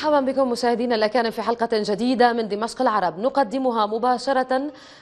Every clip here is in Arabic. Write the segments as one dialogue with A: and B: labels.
A: مرحبا بكم مشاهدينا الأكارم في حلقة جديدة من دمشق العرب نقدمها مباشرة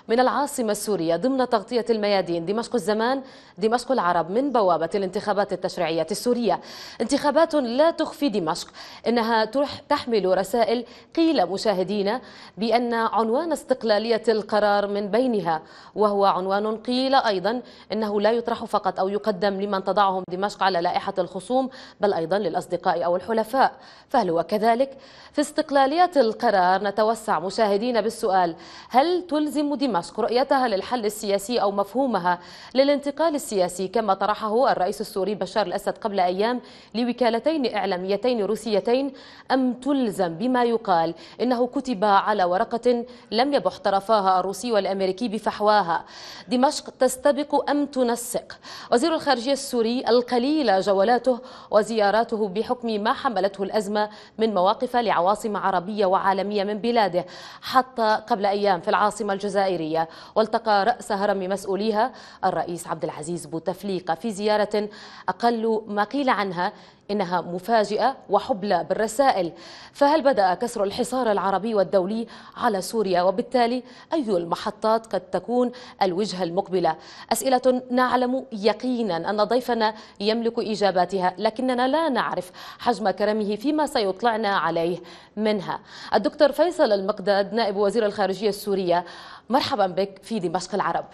A: من العاصمة السورية ضمن تغطية الميادين دمشق الزمان دمشق العرب من بوابة الانتخابات التشريعية السورية انتخابات لا تخفي دمشق إنها تحمل رسائل قيل مشاهدينا بأن عنوان استقلالية القرار من بينها وهو عنوان قيل أيضا إنه لا يطرح فقط أو يقدم لمن تضعهم دمشق على لائحة الخصوم بل أيضا للأصدقاء أو الحلفاء فهل هو كذلك ذلك في استقلالية القرار نتوسع مشاهدين بالسؤال هل تلزم دمشق رؤيتها للحل السياسي أو مفهومها للانتقال السياسي كما طرحه الرئيس السوري بشار الأسد قبل أيام لوكالتين إعلاميتين روسيتين أم تلزم بما يقال إنه كتب على ورقة لم يبح طرفاها الروسي والأمريكي بفحواها دمشق تستبق أم تنسق وزير الخارجية السوري القليلة جولاته وزياراته بحكم ما حملته الأزمة من مواقع متوقفة لعواصم عربية وعالمية من بلاده حتى قبل أيام في العاصمة الجزائرية والتقى رأس هرم مسؤوليها الرئيس عبد العزيز بوتفليقة في زيارة أقل ما قيل عنها إنها مفاجئة وحبلى بالرسائل فهل بدأ كسر الحصار العربي والدولي على سوريا وبالتالي أي المحطات قد تكون الوجهة المقبلة أسئلة نعلم يقينا أن ضيفنا يملك إجاباتها لكننا لا نعرف حجم كرمه فيما سيطلعنا عليه منها الدكتور فيصل المقداد نائب وزير الخارجية السورية مرحبا بك في دمشق العرب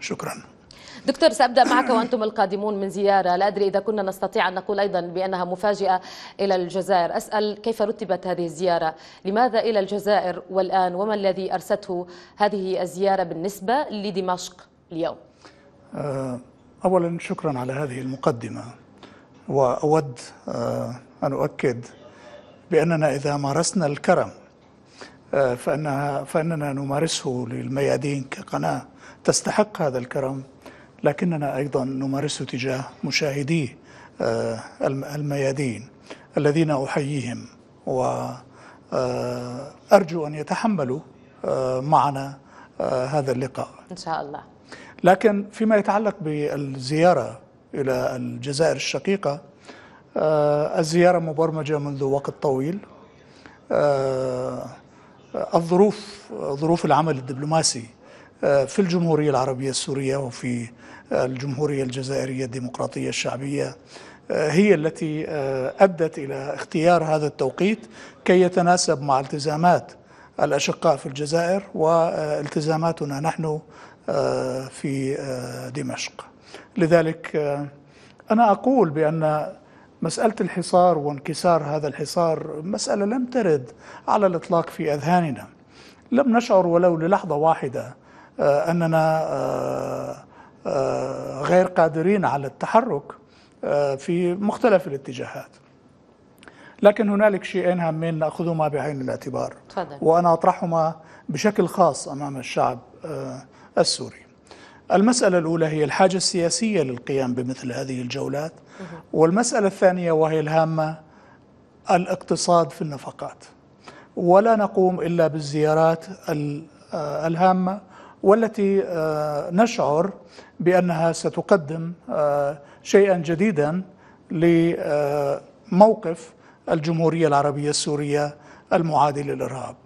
A: شكرا دكتور سأبدأ معك وأنتم القادمون من زيارة لا أدري إذا كنا نستطيع أن نقول أيضا بأنها مفاجئة إلى الجزائر أسأل كيف رتبت هذه الزيارة لماذا إلى الجزائر والآن وما الذي أرسته هذه الزيارة بالنسبة لدمشق اليوم
B: آه، أولا شكرا على هذه المقدمة وأود آه، أن أؤكد بأننا إذا مارسنا الكرم آه، فأنها فأننا نمارسه للميادين كقناة تستحق هذا الكرم لكننا أيضا نمارسه تجاه مشاهدي آه، الميادين الذين أحييهم وأرجو آه، أن يتحملوا آه، معنا هذا اللقاء إن شاء الله لكن فيما يتعلق بالزيارة إلى الجزائر الشقيقة الزيارة مبرمجة منذ وقت طويل الظروف ظروف العمل الدبلوماسي في الجمهورية العربية السورية وفي الجمهورية الجزائرية الديمقراطية الشعبية آه، هي التي آه، أدت إلى اختيار هذا التوقيت كي يتناسب مع التزامات الأشقاء في الجزائر والتزاماتنا نحن آه، في دمشق لذلك أنا أقول بأن مسألة الحصار وانكسار هذا الحصار مسألة لم ترد على الإطلاق في أذهاننا لم نشعر ولو للحظة واحدة آه، اننا آه، آه، غير قادرين على التحرك في مختلف الاتجاهات لكن هنالك شيئين هامين ناخذهما بعين الاعتبار وانا اطرحهما بشكل خاص امام الشعب السوري المسألة الأولى هي الحاجة السياسية للقيام بمثل هذه الجولات والمسألة الثانية وهي الهامة الاقتصاد في النفقات ولا نقوم إلا بالزيارات الهامة والتي آه، نشعر بانها ستقدم آه، شيئا جديدا لموقف الجمهوريه العربيه السوريه المعادي للارهاب.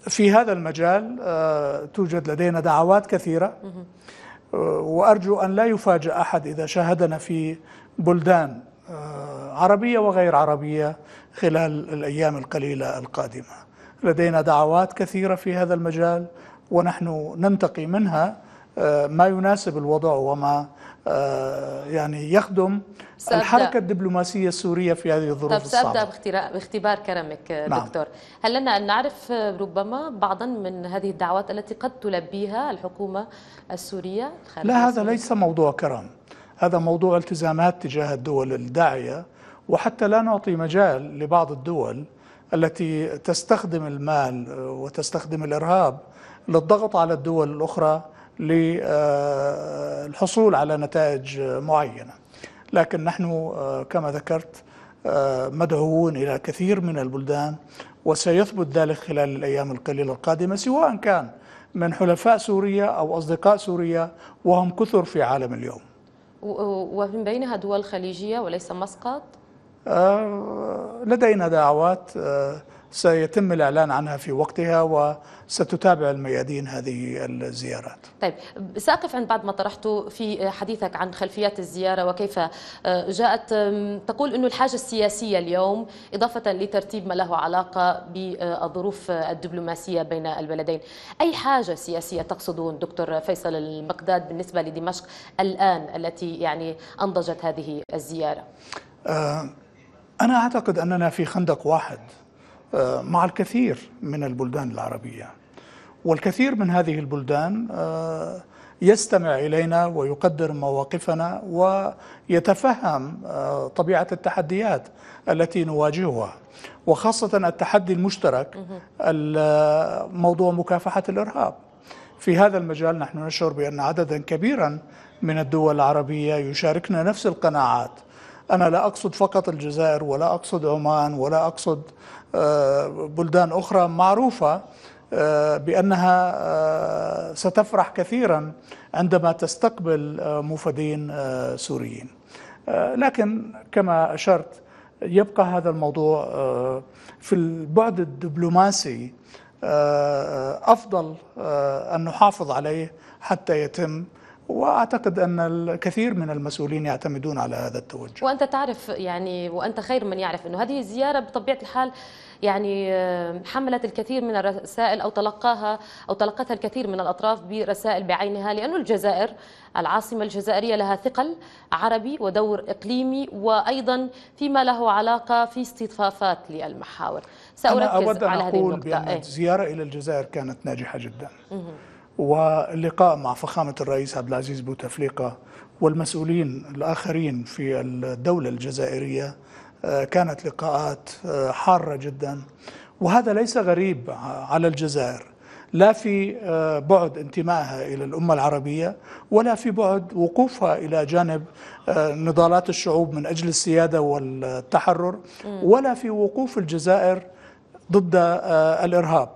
B: في هذا المجال آه، توجد لدينا دعوات كثيره وارجو ان لا يفاجأ احد اذا شاهدنا في بلدان عربيه وغير عربيه خلال الايام القليله القادمه. لدينا دعوات كثيره في هذا المجال ونحن ننتقي منها آه، ما يناسب الوضع وما آه، يعني يخدم سأبدأ. الحركة الدبلوماسية السورية في هذه الظروف طب سأبدأ
A: الصعبة باختبار كرمك آه، نعم. دكتور هل لنا أن نعرف ربما بعضا من هذه الدعوات التي قد تلبيها الحكومة السورية لا هذا
B: ليس موضوع كرم هذا موضوع التزامات تجاه الدول الداعية وحتى لا نعطي مجال لبعض الدول التي تستخدم المال وتستخدم الإرهاب للضغط على الدول الأخرى للحصول على نتائج معينة لكن نحن آه، كما ذكرت آه، مدعوون إلى كثير من البلدان وسيثبت ذلك خلال الأيام القليلة القادمة سواء كان من حلفاء سوريا أو أصدقاء سوريا وهم كثر في عالم اليوم
A: ومن بينها دول خليجية وليس مسقط؟
B: آه، لدينا دعوات سيتم الإعلان عنها في وقتها وستتابع الميادين هذه الزيارات
A: طيب سأقف عند بعض ما طرحته في حديثك عن خلفيات الزيارة وكيف جاءت تقول أنه الحاجة السياسية اليوم إضافة لترتيب ما له علاقة بالظروف الدبلوماسية بين البلدين أي حاجة سياسية تقصدون دكتور فيصل المقداد بالنسبة لدمشق الآن التي يعني أنضجت هذه الزيارة
B: آه، أنا أعتقد أننا في خندق واحد آه، مع الكثير من البلدان العربية والكثير من هذه البلدان آه، يستمع إلينا ويقدر مواقفنا ويتفهم آه، طبيعة التحديات التي نواجهها وخاصة التحدي المشترك موضوع مكافحة الإرهاب في هذا المجال نحن نشعر بأن عددا كبيرا من الدول العربية يشاركنا نفس القناعات أنا لا أقصد فقط الجزائر ولا أقصد عمان ولا أقصد آه، بلدان أخرى معروفة آه، بأنها آه، ستفرح كثيرا عندما تستقبل موفدين سوريين لكن كما أشرت يبقى هذا الموضوع في البعد الدبلوماسي أفضل أن نحافظ عليه حتى يتم واعتقد ان الكثير من المسؤولين يعتمدون على هذا التوجه.
A: وانت تعرف يعني وانت خير من يعرف انه هذه الزياره بطبيعه الحال يعني آه، حملت الكثير من الرسائل او تلقاها او تلقتها الكثير من الاطراف برسائل بعينها لانه الجزائر العاصمه الجزائريه لها ثقل عربي ودور اقليمي وايضا فيما له علاقه في استضافات للمحاور. سأركز أنا أود أن على هذه النقطة أقول بأن إيه.
B: الزيارة إلى الجزائر كانت ناجحة جدا واللقاء مع فخامة الرئيس عبد العزيز بوتفليقة والمسؤولين الآخرين في الدولة الجزائرية آه، كانت لقاءات آه، حارة جدا وهذا ليس غريب على الجزائر لا في آه، بعد انتمائها إلى الأمة العربية ولا في بعد وقوفها إلى جانب نضالات الشعوب من أجل السيادة والتحرر ولا في وقوف الجزائر ضد الإرهاب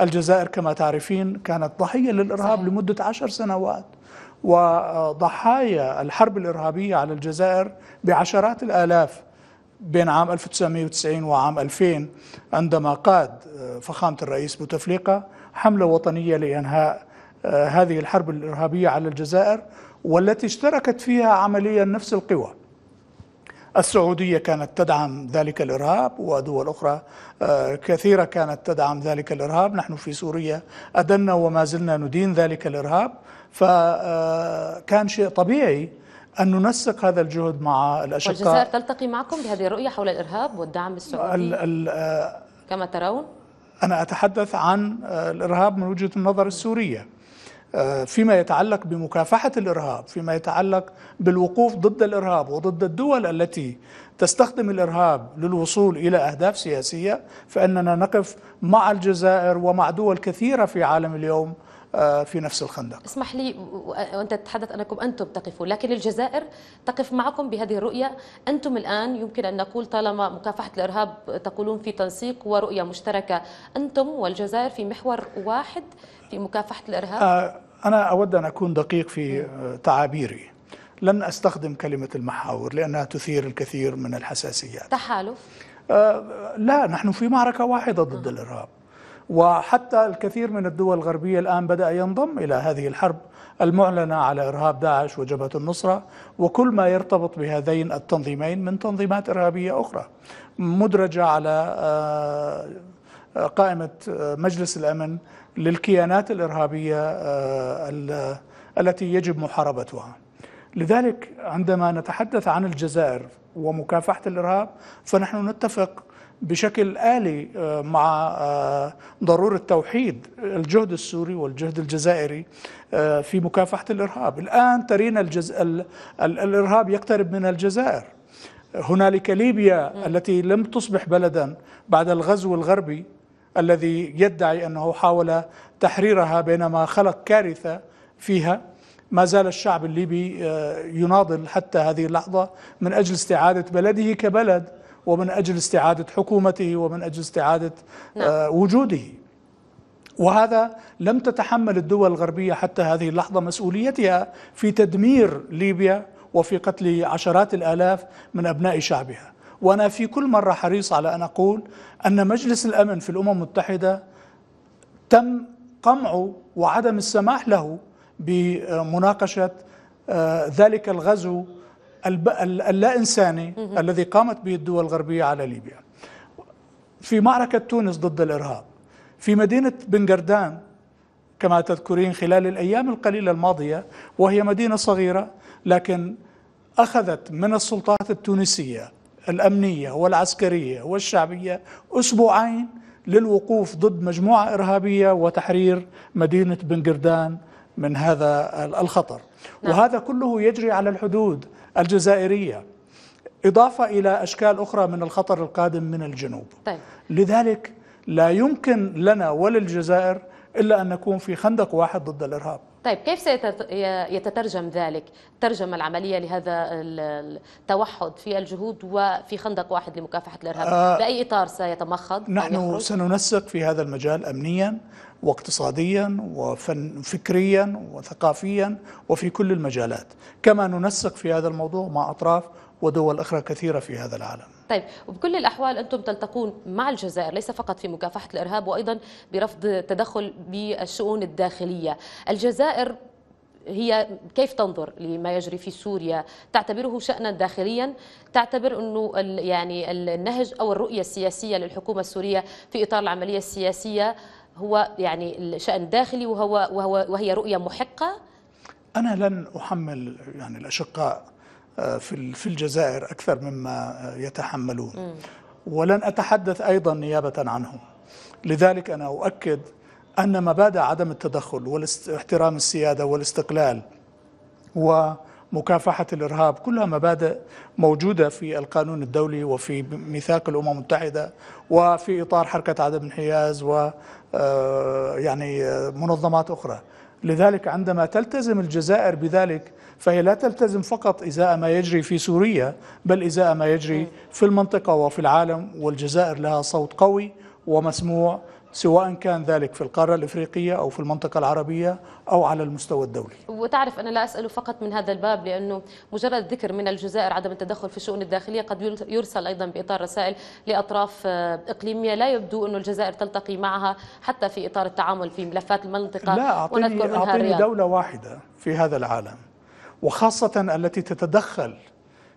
B: الجزائر كما تعرفين كانت ضحية للإرهاب صحيح. لمدة عشر سنوات وضحايا الحرب الإرهابية على الجزائر بعشرات الآلاف بين عام 1990 وعام 2000 عندما قاد آه، فخامة الرئيس بوتفليقة حملة وطنية لإنهاء آه، هذه الحرب الإرهابية على الجزائر والتي اشتركت فيها عمليا نفس القوى السعودية كانت تدعم ذلك الإرهاب ودول أخرى آه، كثيرة كانت تدعم ذلك الإرهاب نحن في سوريا أدنا وما زلنا ندين ذلك الإرهاب فكان آه، شيء طبيعي أن ننسق هذا الجهد مع الأشقاء والجزائر
A: تلتقي معكم بهذه الرؤية حول الإرهاب والدعم السعودي الـ
B: الـ آه، كما ترون أنا أتحدث عن الإرهاب من وجهة النظر السورية آه، فيما يتعلق بمكافحة الإرهاب فيما يتعلق بالوقوف ضد الإرهاب وضد الدول التي تستخدم الإرهاب للوصول إلى أهداف سياسية فإننا نقف مع الجزائر ومع دول كثيرة في عالم اليوم آه، في نفس الخندق
A: اسمح لي وأنت تتحدث أنكم أنتم تقفوا لكن الجزائر تقف معكم بهذه الرؤية أنتم الآن يمكن أن نقول طالما مكافحة الإرهاب تقولون في تنسيق ورؤية مشتركة أنتم والجزائر في محور واحد في مكافحة الإرهاب؟ آه،
B: أنا أود أن أكون دقيق في آه، تعابيري لن أستخدم كلمة المحاور لأنها تثير الكثير من الحساسيات تحالف؟ آه، لا نحن في معركة واحدة ضد الإرهاب وحتى الكثير من الدول الغربية الآن بدأ ينضم إلى هذه الحرب المعلنة على إرهاب داعش وجبهة النصرة وكل ما يرتبط بهذين التنظيمين من تنظيمات إرهابية أخرى مدرجة على قائمة مجلس الأمن للكيانات الإرهابية آه، التي يجب محاربتها لذلك عندما نتحدث عن الجزائر ومكافحة الإرهاب فنحن نتفق بشكل آلي آه، مع آه، ضرورة توحيد الجهد السوري والجهد الجزائري في مكافحة الإرهاب الآن ترينا الجز... ال... ال... الإرهاب يقترب من الجزائر هنالك ليبيا التي لم تصبح بلدا بعد الغزو الغربي الذي يدعي أنه حاول تحريرها بينما خلق كارثة فيها ما زال الشعب الليبي آه، يناضل حتى هذه اللحظة من أجل استعادة بلده كبلد ومن أجل استعادة حكومته ومن أجل استعادة آه، نعم. وجوده وهذا لم تتحمل الدول الغربية حتى هذه اللحظة مسؤوليتها في تدمير ليبيا وفي قتل عشرات الآلاف من أبناء شعبها وأنا في كل مرة حريص على أن أقول أن مجلس الأمن في الأمم المتحدة تم قمعه وعدم السماح له بمناقشة آه، ذلك الغزو اللا إنساني الذي قامت به الدول الغربية على ليبيا في معركة تونس ضد الإرهاب في مدينة بنجردان كما تذكرين خلال الأيام القليلة الماضية وهي مدينة صغيرة لكن أخذت من السلطات التونسية الأمنية والعسكرية والشعبية أسبوعين للوقوف ضد مجموعة إرهابية وتحرير مدينة بنقردان من هذا الخطر نعم. وهذا كله يجري على الحدود الجزائرية إضافة إلى أشكال أخرى من الخطر القادم من الجنوب طيب. لذلك لا يمكن لنا وللجزائر إلا أن نكون في خندق واحد ضد الإرهاب
A: طيب كيف سيتترجم ذلك الترجمة العملية لهذا التوحد في الجهود وفي خندق واحد لمكافحة الإرهاب آه بأي إطار سيتمخض نحن
B: سننسق في هذا المجال أمنيا واقتصاديا وفن فكريا وثقافيا وفي كل المجالات كما ننسق في هذا الموضوع مع أطراف ودول أخرى كثيرة في هذا العالم
A: طيب وبكل الأحوال أنتم تلتقون مع الجزائر ليس فقط في مكافحة الإرهاب وأيضا برفض التدخل بالشؤون الداخلية الجزائر هي كيف تنظر لما يجري في سوريا تعتبره شأنا داخليا تعتبر أنه يعني النهج أو الرؤية السياسية للحكومة السورية في إطار العملية السياسية هو يعني شأن داخلي وهو, وهو وهي رؤية محقة
B: أنا لن أحمل يعني الأشقاء آه، في في الجزائر أكثر مما آه، يتحملون ولن أتحدث أيضا نيابة عنهم لذلك أنا أؤكد أن مبادئ عدم التدخل واحترام السيادة والاستقلال ومكافحة الإرهاب كلها مبادئ موجودة في القانون الدولي وفي ميثاق الأمم المتحدة وفي إطار حركة عدم انحياز ومنظمات آه، يعني، منظمات أخرى لذلك عندما تلتزم الجزائر بذلك فهي لا تلتزم فقط إزاء ما يجري في سوريا بل إزاء ما يجري في المنطقة وفي العالم والجزائر لها صوت قوي ومسموع سواء كان ذلك في القارة الإفريقية أو في المنطقة العربية أو على المستوى الدولي
A: وتعرف أنا لا أسأل فقط من هذا الباب لأنه مجرد ذكر من الجزائر عدم التدخل في الشؤون الداخلية قد يرسل أيضا بإطار رسائل لأطراف آه، إقليمية لا يبدو أن الجزائر تلتقي معها حتى في إطار التعامل في ملفات المنطقة لا أعطيني, أعطيني
B: دولة واحدة في هذا العالم وخاصة التي تتدخل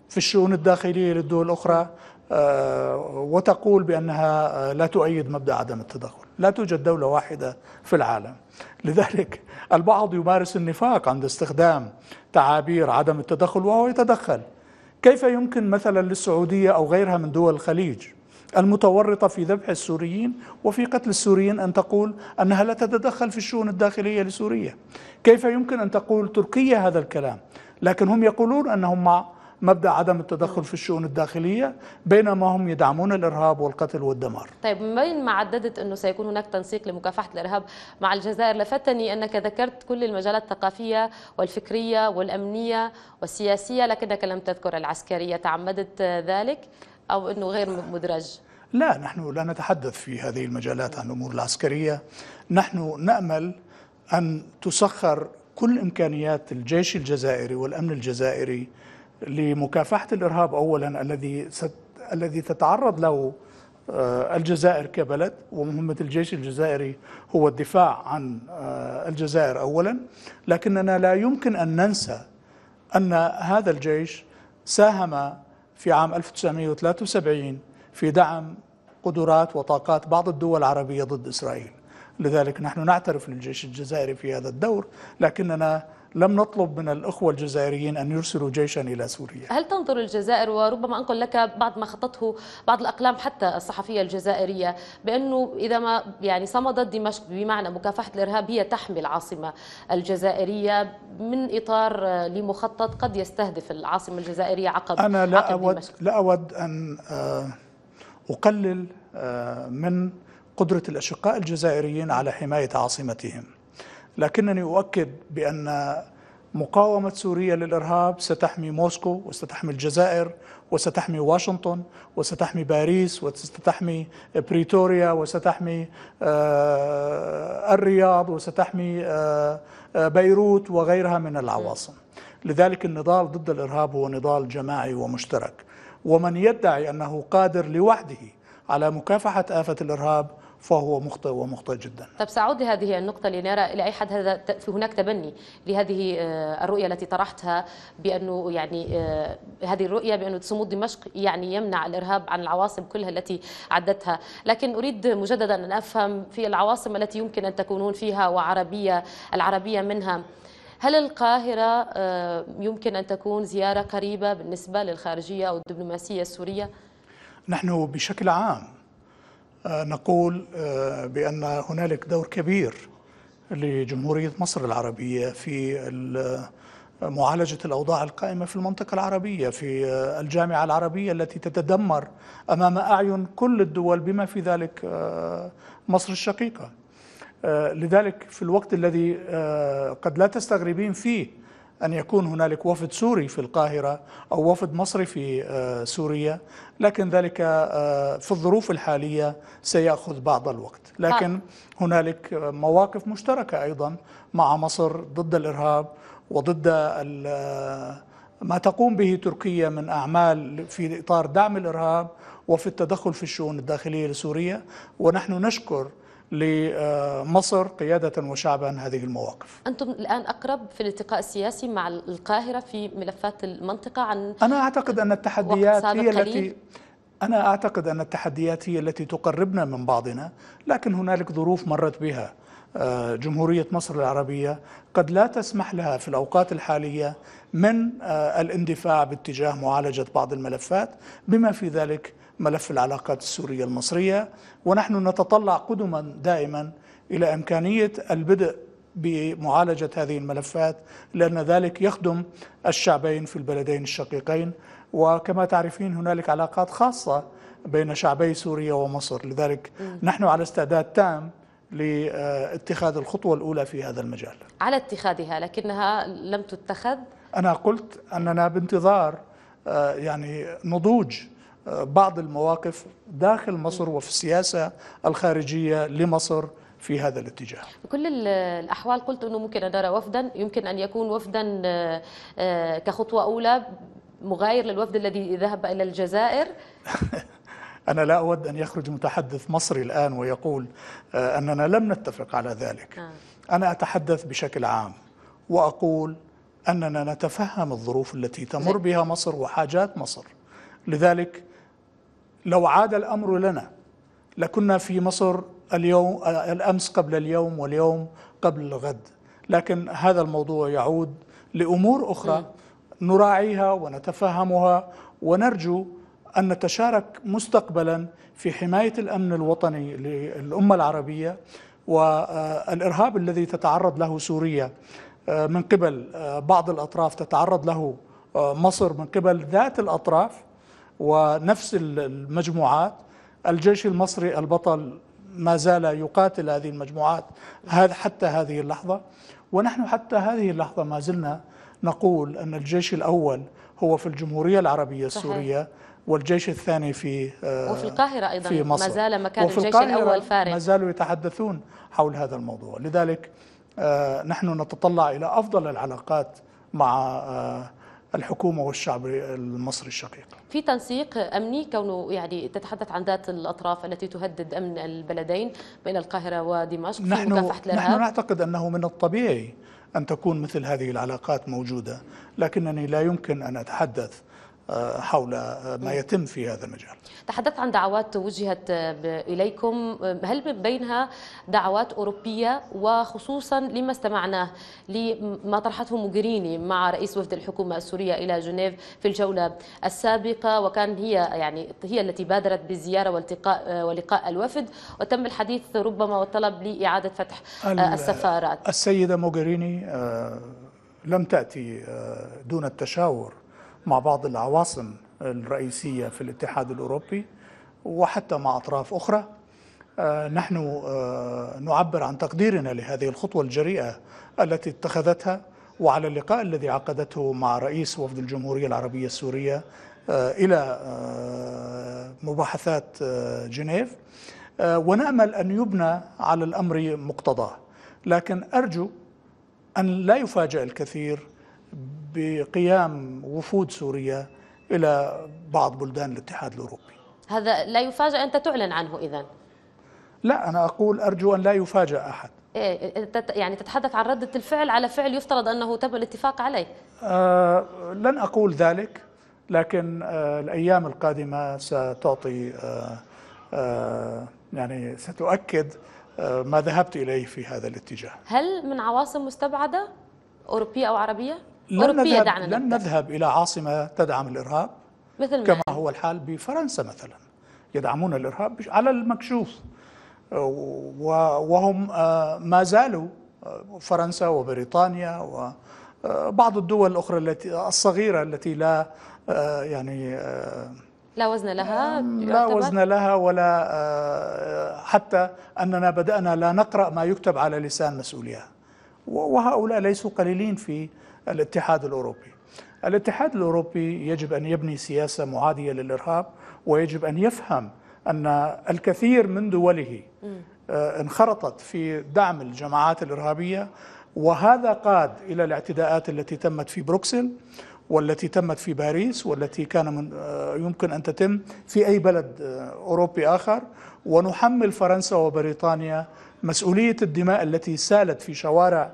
B: في الشؤون الداخلية للدول الأخرى آه، وتقول بأنها آه، لا تؤيد مبدأ عدم التدخل لا توجد دولة واحدة في العالم لذلك البعض يمارس النفاق عند استخدام تعابير عدم التدخل وهو يتدخل كيف يمكن مثلا للسعودية أو غيرها من دول الخليج المتورطة في ذبح السوريين وفي قتل السوريين أن تقول أنها لا تتدخل في الشؤون الداخلية لسوريا كيف يمكن أن تقول تركيا هذا الكلام لكن هم يقولون أنهم مع مبدا عدم التدخل في الشؤون الداخليه بينما هم يدعمون الارهاب والقتل والدمار.
A: طيب من بين ما عددت انه سيكون هناك تنسيق لمكافحه الارهاب مع الجزائر لفتني انك ذكرت كل المجالات الثقافيه والفكريه والامنيه والسياسيه لكنك لم تذكر العسكريه تعمدت ذلك أو أنه غير مدرج
B: لا نحن لا نتحدث في هذه المجالات عن الأمور العسكرية نحن نأمل أن تسخر كل إمكانيات الجيش الجزائري والأمن الجزائري لمكافحة الإرهاب أولا الذي ست... الذي تتعرض له آه، الجزائر كبلد ومهمة الجيش الجزائري هو الدفاع عن آه، الجزائر أولا لكننا لا يمكن أن ننسى أن هذا الجيش ساهم في عام 1973 في دعم قدرات وطاقات بعض الدول العربية ضد إسرائيل لذلك نحن نعترف للجيش الجزائري في هذا الدور لكننا لم نطلب من الأخوة الجزائريين أن يرسلوا جيشا إلى سوريا
A: هل تنظر الجزائر وربما أنقل لك بعض ما خطته بعض الأقلام حتى الصحفية الجزائرية بأنه إذا ما يعني صمدت دمشق بمعنى مكافحة الإرهاب هي تحمي العاصمة الجزائرية من إطار لمخطط قد يستهدف العاصمة الجزائرية عقب أنا لا عقب أود دمشق.
B: لا أود أن آه، أقلل آه، من قدرة الأشقاء الجزائريين على حماية عاصمتهم لكنني أؤكد بأن مقاومة سوريا للإرهاب ستحمي موسكو وستحمي الجزائر وستحمي واشنطن وستحمي باريس وستحمي بريتوريا وستحمي آه، الرياض وستحمي آه، آه، بيروت وغيرها من العواصم لذلك النضال ضد الإرهاب هو نضال جماعي ومشترك ومن يدعي أنه قادر لوحده على مكافحة آفة الإرهاب فهو مخطئ ومخطئ جدا
A: طب سأعود لهذه النقطة لنرى إلى أي حد هذا في هناك تبني لهذه آه، الرؤية التي طرحتها بأنه يعني آه، هذه الرؤية بأنه صمود دمشق يعني يمنع الإرهاب عن العواصم كلها التي عدتها لكن أريد مجددا أن أفهم في العواصم التي يمكن أن تكونون فيها وعربية العربية منها هل القاهرة آه، يمكن أن تكون زيارة قريبة بالنسبة للخارجية أو الدبلوماسية السورية؟
B: نحن بشكل عام آه، نقول آه، بأن هنالك دور كبير لجمهورية مصر العربية في معالجة الأوضاع القائمة في المنطقة العربية في آه، الجامعة العربية التي تتدمر أمام أعين كل الدول بما في ذلك مصر الشقيقة لذلك في الوقت الذي قد لا تستغربين فيه أن يكون هنالك وفد سوري في القاهرة أو وفد مصري في آه، سوريا لكن ذلك آه، في الظروف الحالية سيأخذ بعض الوقت لكن هنالك مواقف مشتركة أيضا مع مصر ضد الإرهاب وضد آه، ما تقوم به تركيا من أعمال في إطار دعم الإرهاب وفي التدخل في الشؤون الداخلية لسوريا ونحن نشكر لمصر قيادة وشعبا هذه المواقف
A: أنتم الآن أقرب في الالتقاء السياسي مع القاهرة في ملفات المنطقة عن
B: أنا أعتقد أن التحديات هي التي أنا أعتقد أن التحديات هي التي تقربنا من بعضنا لكن هنالك ظروف مرت بها آه، جمهورية مصر العربية قد لا تسمح لها في الأوقات الحالية من آه، الاندفاع باتجاه معالجة بعض الملفات بما في ذلك ملف العلاقات السورية المصرية ونحن نتطلع قدما دائما إلى إمكانية البدء بمعالجة هذه الملفات لأن ذلك يخدم الشعبين في البلدين الشقيقين وكما تعرفين هنالك علاقات خاصة بين شعبي سوريا ومصر لذلك نحن على استعداد تام لاتخاذ الخطوة الأولى في هذا المجال
A: على اتخاذها لكنها لم تتخذ
B: أنا قلت أننا بانتظار آه، يعني نضوج بعض المواقف داخل مصر وفي السياسة الخارجية لمصر في هذا الاتجاه
A: كل الأحوال قلت أنه ممكن أن نرى وفدا يمكن أن يكون وفدا آه، آه، كخطوة أولى مغاير للوفد الذي ذهب إلى الجزائر
B: أنا لا أود أن يخرج متحدث مصري الآن ويقول آه، أننا لم نتفق على ذلك أنا أتحدث بشكل عام وأقول أننا نتفهم الظروف التي تمر بها مصر وحاجات مصر لذلك لو عاد الامر لنا لكنا في مصر اليوم الامس قبل اليوم واليوم قبل الغد لكن هذا الموضوع يعود لامور اخرى إيه. نراعيها ونتفهمها ونرجو ان نتشارك مستقبلا في حمايه الامن الوطني للامه العربيه والارهاب الذي تتعرض له سوريا آه، من قبل آه، بعض الاطراف تتعرض له آه، مصر من قبل ذات الاطراف ونفس المجموعات الجيش المصري البطل ما زال يقاتل هذه المجموعات حتى هذه اللحظة ونحن حتى هذه اللحظة ما زلنا نقول أن الجيش الأول هو في الجمهورية العربية السورية والجيش الثاني في آه، وفي القاهرة أيضا في مصر ما زال مكان الجيش الأول فارغ ما زالوا يتحدثون حول هذا الموضوع لذلك آه، نحن نتطلع إلى أفضل العلاقات مع آه، الحكومه والشعب المصري الشقيق.
A: في تنسيق امني كونه يعني تتحدث عن ذات الاطراف التي تهدد امن البلدين بين القاهره ودمشق نحن في مكافحه نحن نعتقد
B: انه من الطبيعي ان تكون مثل هذه العلاقات موجوده، لكنني لا يمكن ان اتحدث حول ما يتم في هذا المجال
A: تحدثت عن دعوات وجهت إليكم هل من بينها دعوات أوروبية وخصوصا لما استمعناه لما طرحته موغريني مع رئيس وفد الحكومة السورية إلى جنيف في الجولة السابقة وكان هي يعني هي التي بادرت بالزيارة والتقاء ولقاء الوفد وتم الحديث ربما والطلب لإعادة فتح آه، السفارات
B: السيدة موغريني آه، لم تأتي آه، دون التشاور مع بعض العواصم الرئيسية في الاتحاد الأوروبي وحتى مع أطراف أخرى آه، نحن آه، نعبر عن تقديرنا لهذه الخطوة الجريئة التي اتخذتها وعلى اللقاء الذي عقدته مع رئيس وفد الجمهورية العربية السورية آه، إلى مباحثات جنيف ونأمل أن يبنى على الأمر مقتضاه لكن أرجو أن لا يفاجأ الكثير بقيام وفود سوريا إلى بعض بلدان الاتحاد الأوروبي
A: هذا لا يفاجأ أنت تعلن عنه إذا
B: لا أنا أقول أرجو أن لا يفاجأ أحد
A: إيه، إيه، يعني تتحدث عن ردة الفعل على فعل يفترض أنه تم الاتفاق عليه
B: آه لن أقول ذلك لكن آه الأيام القادمة ستعطي آه آه يعني ستؤكد آه ما ذهبت إليه في هذا الاتجاه
A: هل من عواصم مستبعدة أوروبية أو عربية؟ لن نذهب, دعنا نذهب
B: إلى عاصمة تدعم الإرهاب مثل كما هو الحال بفرنسا مثلا يدعمون الإرهاب على المكشوف وهم آه، ما زالوا آه، فرنسا وبريطانيا وبعض آه، الدول الأخرى التي الصغيرة التي لا يعني
A: لا وزن لها لا وزن
B: لها ولا حتى أننا بدأنا لا نقرأ ما يكتب على لسان مسؤوليها وهؤلاء ليسوا قليلين في الاتحاد الأوروبي الاتحاد الأوروبي يجب أن يبني سياسة معادية للإرهاب ويجب أن يفهم أن الكثير من دوله آه، انخرطت في دعم الجماعات الإرهابية وهذا قاد إلى الاعتداءات التي تمت في بروكسل والتي تمت في باريس والتي كان من آه، يمكن ان تتم في اي بلد آه، اوروبي اخر ونحمل فرنسا وبريطانيا مسؤوليه الدماء التي سالت في شوارع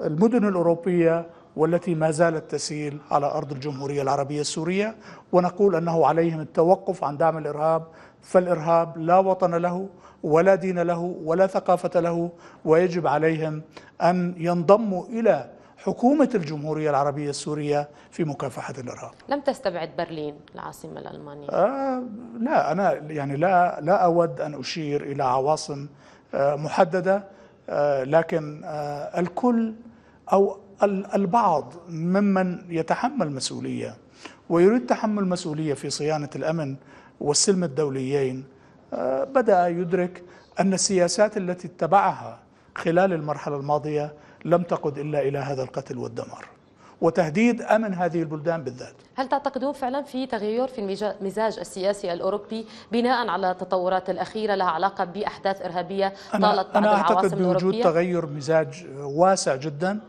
B: المدن الاوروبيه والتي ما زالت تسيل على أرض الجمهورية العربية السورية ونقول أنه عليهم التوقف عن دعم الإرهاب فالإرهاب لا وطن له ولا دين له ولا ثقافة له ويجب عليهم أن ينضموا إلى حكومة الجمهورية العربية السورية في مكافحة الإرهاب
A: لم تستبعد برلين العاصمة الألمانية
B: آه لا أنا يعني لا, لا أود أن أشير إلى عواصم آه محددة آه لكن آه الكل أو البعض ممن يتحمل مسؤولية ويريد تحمل مسؤولية في صيانة الأمن والسلم الدوليين آه، بدأ يدرك أن السياسات التي اتبعها خلال المرحلة الماضية لم تقد إلا إلى هذا القتل والدمار وتهديد امن هذه البلدان بالذات.
A: هل تعتقدون فعلا في تغير في المزاج السياسي الاوروبي بناء على التطورات الاخيره لها علاقه باحداث ارهابيه طالت أنا أنا انا اعتقد بوجود تغير
B: مزاج واسع جدا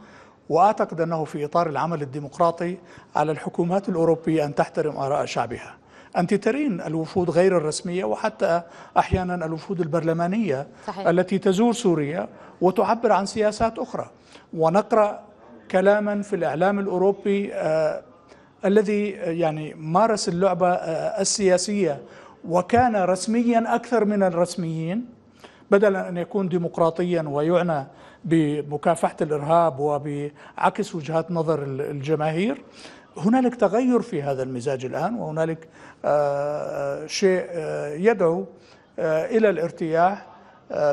B: واعتقد انه في اطار العمل الديمقراطي على الحكومات الاوروبيه ان تحترم اراء شعبها. انت ترين الوفود غير الرسميه وحتى احيانا الوفود البرلمانيه صحيح. التي تزور سوريا وتعبر عن سياسات اخرى ونقرا كلاما في الاعلام الاوروبي آه الذي يعني مارس اللعبه آه السياسيه وكان رسميا اكثر من الرسميين بدلا ان يكون ديمقراطيا ويعنى بمكافحه الارهاب وبعكس وجهات نظر الجماهير هنالك تغير في هذا المزاج الان وهنالك آه، آه، شيء آه، يدعو الى الارتياح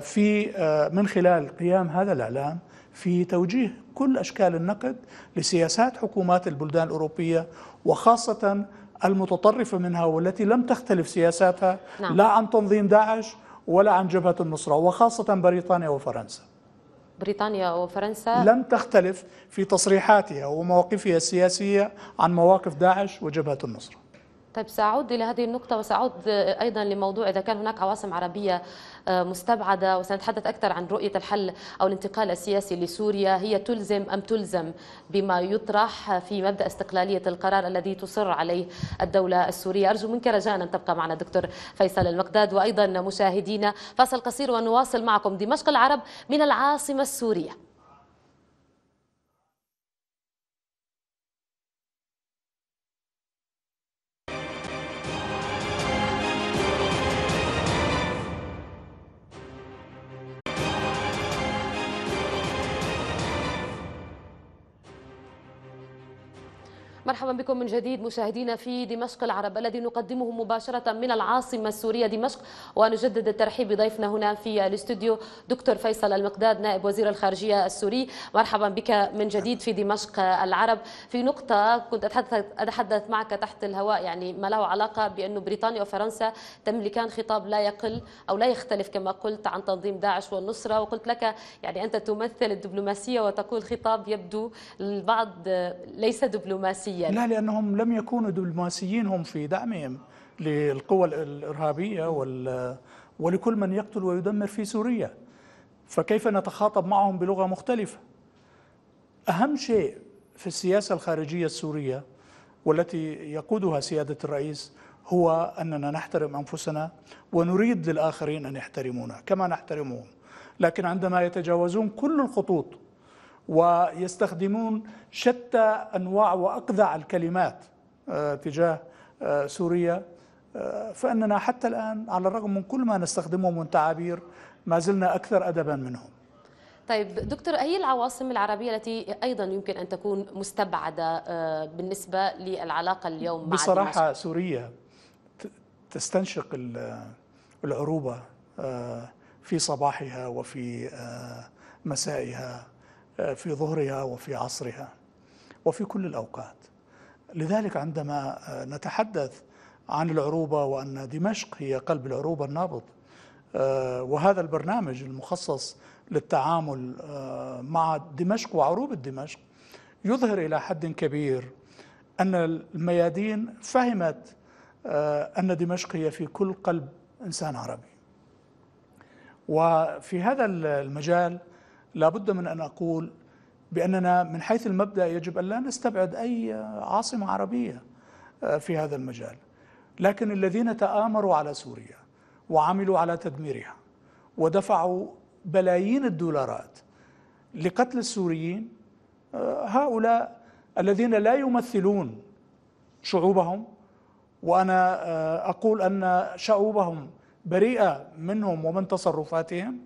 B: في من خلال قيام هذا الاعلام في توجيه كل اشكال النقد لسياسات حكومات البلدان الاوروبيه وخاصه المتطرفه منها والتي لم تختلف سياساتها نعم. لا عن تنظيم داعش ولا عن جبهه النصره وخاصه بريطانيا وفرنسا.
A: بريطانيا وفرنسا لم
B: تختلف في تصريحاتها ومواقفها السياسية عن مواقف داعش وجبهة النصرة
A: طيب سأعود إلى هذه النقطة وسأعود أيضا لموضوع إذا كان هناك عواصم عربية آه، مستبعدة وسنتحدث أكثر عن رؤية الحل أو الانتقال السياسي لسوريا هي تلزم أم تلزم بما يطرح في مبدأ استقلالية القرار الذي تصر عليه الدولة السورية أرجو منك رجاء أن تبقى معنا دكتور فيصل المقداد وأيضا مشاهدينا فاصل قصير ونواصل معكم دمشق العرب من العاصمة السورية مرحبا بكم من جديد مشاهدينا في دمشق العرب الذي نقدمه مباشرة من العاصمة السورية دمشق ونجدد الترحيب بضيفنا هنا في الاستوديو دكتور فيصل المقداد نائب وزير الخارجية السوري مرحبا بك من جديد في دمشق العرب في نقطة كنت أتحدث, أتحدث معك تحت الهواء يعني ما له علاقة بانه بريطانيا وفرنسا تملكان خطاب لا يقل أو لا يختلف كما قلت عن تنظيم داعش والنصرة وقلت لك يعني أنت تمثل الدبلوماسية وتقول خطاب يبدو البعض ليس دبلوماسيا لا
B: لأنهم لم يكونوا دبلوماسيين هم في دعمهم للقوى الإرهابية وال ولكل من يقتل ويدمر في سوريا فكيف نتخاطب معهم بلغة مختلفة أهم شيء في السياسة الخارجية السورية والتي يقودها سيادة الرئيس هو أننا نحترم أنفسنا ونريد للآخرين أن يحترمونا كما نحترمهم لكن عندما يتجاوزون كل الخطوط ويستخدمون شتى انواع واقذع الكلمات آه، تجاه آه، سوريا آه، فاننا حتى الان على الرغم من كل ما نستخدمه من تعابير ما زلنا اكثر ادبا منهم.
A: طيب دكتور هي العواصم العربية التي أيضا يمكن أن تكون مستبعدة بالنسبة للعلاقة اليوم مع بصراحة دمشق.
B: سوريا تستنشق العروبة في صباحها وفي مسائها في ظهرها وفي عصرها وفي كل الأوقات لذلك عندما نتحدث عن العروبة وأن دمشق هي قلب العروبة النابض آه، وهذا البرنامج المخصص للتعامل آه، مع دمشق وعروبة دمشق يظهر إلى حد كبير أن الميادين فهمت آه، أن دمشق هي في كل قلب إنسان عربي وفي هذا المجال لابد من أن أقول بأننا من حيث المبدأ يجب أن لا نستبعد أي عاصمة عربية آه، في هذا المجال لكن الذين تآمروا على سوريا وعملوا على تدميرها ودفعوا بلايين الدولارات لقتل السوريين آه، هؤلاء الذين لا يمثلون شعوبهم وأنا آه، أقول أن شعوبهم بريئة منهم ومن تصرفاتهم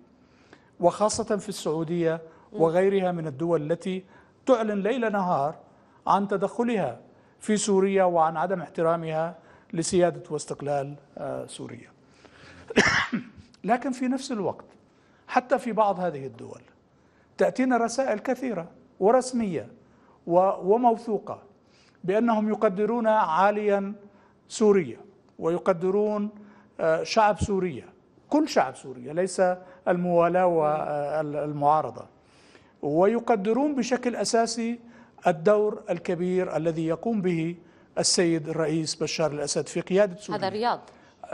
B: وخاصة في السعودية وغيرها من الدول التي تعلن ليل نهار عن تدخلها في سوريا وعن عدم احترامها لسيادة واستقلال آه، سوريا لكن في نفس الوقت حتى في بعض هذه الدول تأتينا رسائل كثيرة ورسمية وموثوقة بأنهم يقدرون عاليا سوريا ويقدرون آه، شعب سوريا كل شعب سوريا ليس الموالاة والمعارضة ويقدرون بشكل أساسي الدور الكبير الذي يقوم به السيد الرئيس بشار الأسد في قيادة سوريا هذا الرياض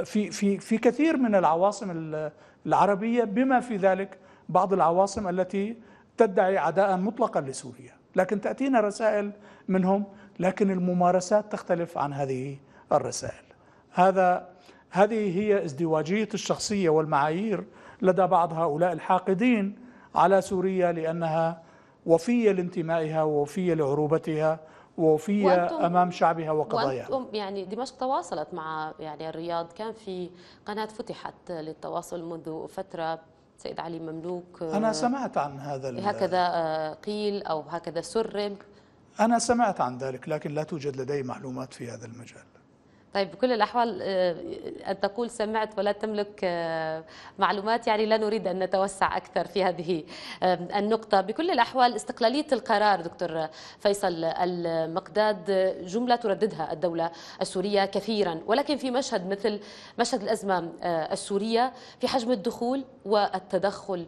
B: في, في, في كثير من العواصم العربية بما في ذلك بعض العواصم التي تدعي عداء مطلقا لسوريا لكن تأتينا رسائل منهم لكن الممارسات تختلف عن هذه الرسائل هذا هذه هي ازدواجية الشخصية والمعايير لدى بعض هؤلاء الحاقدين على سوريا لأنها وفية لانتمائها ووفية لعروبتها ووفية أمام شعبها وقضاياها
A: يعني دمشق تواصلت مع يعني الرياض كان في قناة فتحت للتواصل منذ فترة سيد علي مملوك آه، أنا سمعت
B: عن هذا هكذا
A: آه، قيل أو هكذا سرب
B: أنا سمعت عن ذلك لكن لا توجد لدي معلومات في هذا المجال
A: طيب بكل الأحوال آه، أن تقول سمعت ولا تملك آه، معلومات يعني لا نريد أن نتوسع أكثر في هذه آه، النقطة بكل الأحوال استقلالية القرار دكتور فيصل المقداد جملة ترددها الدولة السورية كثيرا ولكن في مشهد مثل مشهد الأزمة السورية في حجم الدخول والتدخل